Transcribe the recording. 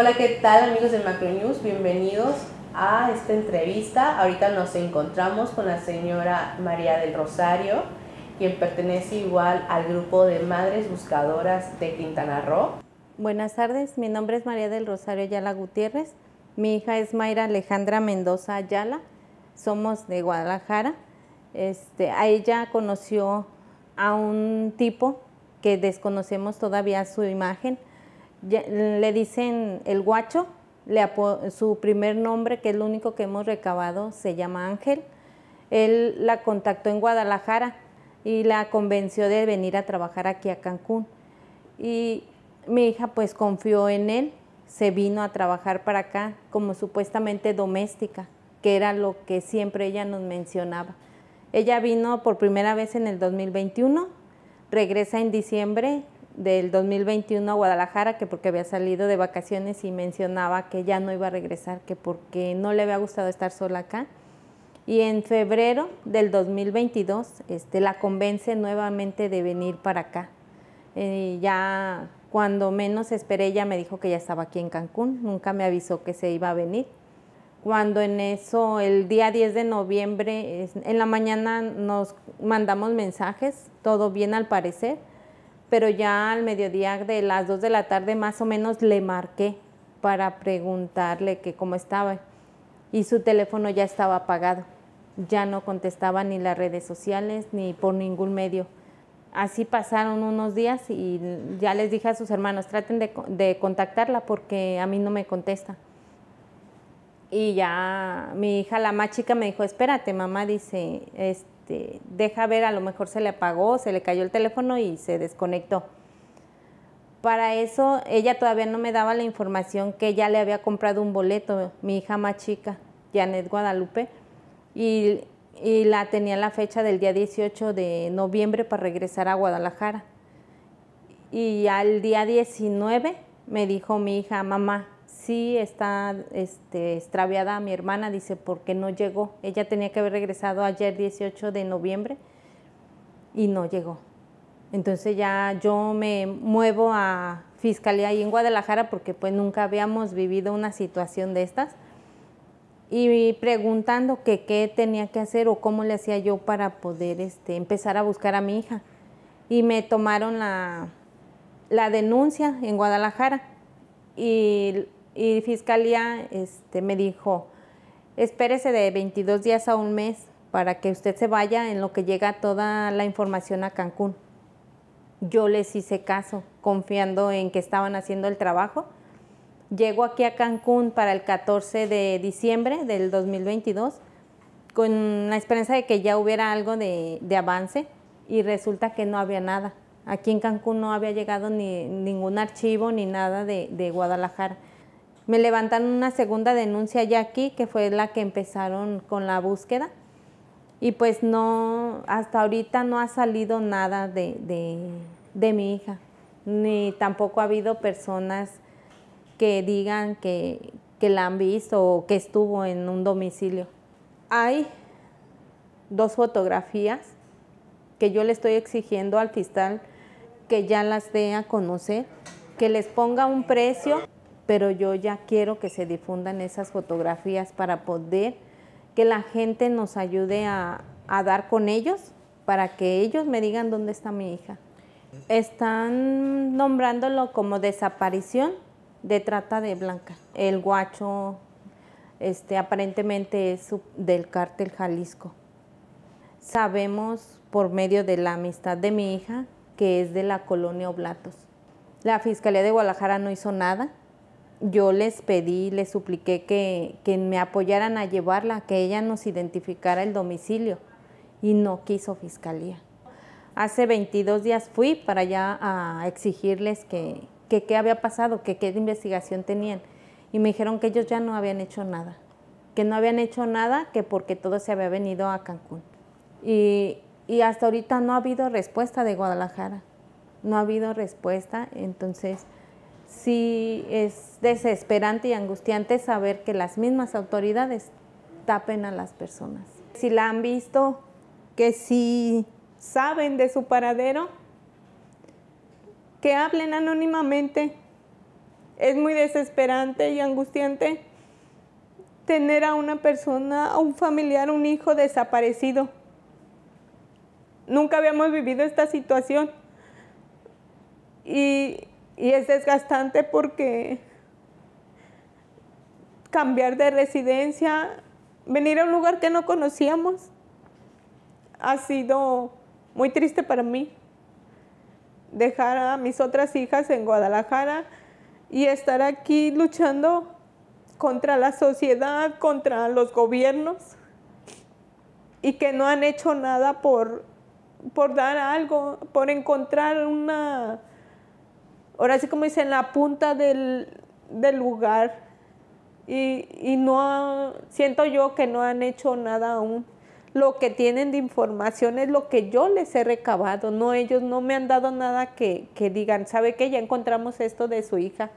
Hola, ¿qué tal amigos de Macro News? Bienvenidos a esta entrevista. Ahorita nos encontramos con la señora María del Rosario, quien pertenece igual al grupo de Madres Buscadoras de Quintana Roo. Buenas tardes, mi nombre es María del Rosario Ayala Gutiérrez, mi hija es Mayra Alejandra Mendoza Ayala, somos de Guadalajara. Este, a ella conoció a un tipo que desconocemos todavía su imagen, le dicen el guacho, su primer nombre, que es el único que hemos recabado, se llama Ángel. Él la contactó en Guadalajara y la convenció de venir a trabajar aquí a Cancún. Y mi hija pues confió en él, se vino a trabajar para acá como supuestamente doméstica, que era lo que siempre ella nos mencionaba. Ella vino por primera vez en el 2021, regresa en diciembre del 2021 a Guadalajara, que porque había salido de vacaciones y mencionaba que ya no iba a regresar, que porque no le había gustado estar sola acá. Y en febrero del 2022 este, la convence nuevamente de venir para acá. Y ya cuando menos esperé, ella me dijo que ya estaba aquí en Cancún, nunca me avisó que se iba a venir. Cuando en eso, el día 10 de noviembre, en la mañana nos mandamos mensajes, todo bien al parecer, pero ya al mediodía de las 2 de la tarde más o menos le marqué para preguntarle que cómo estaba y su teléfono ya estaba apagado. Ya no contestaba ni las redes sociales ni por ningún medio. Así pasaron unos días y ya les dije a sus hermanos, traten de, de contactarla porque a mí no me contesta. Y ya mi hija, la más chica, me dijo, espérate, mamá, dice, este, este, deja ver, a lo mejor se le apagó, se le cayó el teléfono y se desconectó. Para eso ella todavía no me daba la información que ya le había comprado un boleto, mi hija más chica, Janet Guadalupe, y, y la tenía la fecha del día 18 de noviembre para regresar a Guadalajara. Y al día 19 me dijo mi hija, mamá, sí está este, extraviada mi hermana, dice, porque no llegó. Ella tenía que haber regresado ayer 18 de noviembre y no llegó. Entonces ya yo me muevo a Fiscalía ahí en Guadalajara porque pues nunca habíamos vivido una situación de estas. Y preguntando que qué tenía que hacer o cómo le hacía yo para poder este, empezar a buscar a mi hija. Y me tomaron la, la denuncia en Guadalajara y y Fiscalía este, me dijo, espérese de 22 días a un mes para que usted se vaya en lo que llega toda la información a Cancún. Yo les hice caso, confiando en que estaban haciendo el trabajo. Llego aquí a Cancún para el 14 de diciembre del 2022 con la esperanza de que ya hubiera algo de, avance y resulta que no había nada. Aquí en Cancún no había llegado ni ningún archivo ni nada de Guadalajara. Me levantan una segunda denuncia ya aquí, que fue la que empezaron con la búsqueda. Y pues no, hasta ahorita no ha salido nada de, mi hija, ni tampoco ha habido personas que digan que, que la han visto o que estuvo en un domicilio. Hay dos fotografías que yo le estoy exigiendo al fiscal que ya las dé a conocer, que les ponga un precio pero yo ya quiero que se difundan esas fotografías para poder que la gente nos ayude a, dar con ellos, para que ellos me digan dónde está mi hija. Están nombrándolo como desaparición de trata de blanca. El guacho este, aparentemente es del cártel Jalisco. Sabemos por medio de la amistad de mi hija que es de la colonia Oblatos. La Fiscalía de Guadalajara no hizo nada, yo les pedí, les supliqué que, me apoyaran a llevarla, que ella nos identificara el domicilio y no quiso fiscalía. Hace 22 días fui para allá a exigirles que qué había pasado, que qué investigación tenían y me dijeron que ellos ya no habían hecho nada, que no habían hecho nada, que porque todo se había venido a Cancún. Y, y hasta ahorita no ha habido respuesta de Guadalajara, no ha habido respuesta, entonces sí es desesperante y angustiante saber que las mismas autoridades tapen a las personas. Si la han visto, que si saben de su paradero, que hablen anónimamente. Es muy desesperante y angustiante tener a una persona, a un familiar, un hijo desaparecido. Nunca habíamos vivido esta situación. Y y es desgastante porque cambiar de residencia, venir a un lugar que no conocíamos, ha sido muy triste para mí. Dejar a mis otras hijas en Guadalajara y estar aquí luchando contra la sociedad, contra los gobiernos y que no han hecho nada por, por dar algo, por encontrar una, ahora sí como dice, en la punta del, lugar. Y, y, no siento yo que no han hecho nada aún. Lo que tienen de información es lo que yo les he recabado, no ellos no me han dado nada que, que digan, sabe que ya encontramos esto de su hija.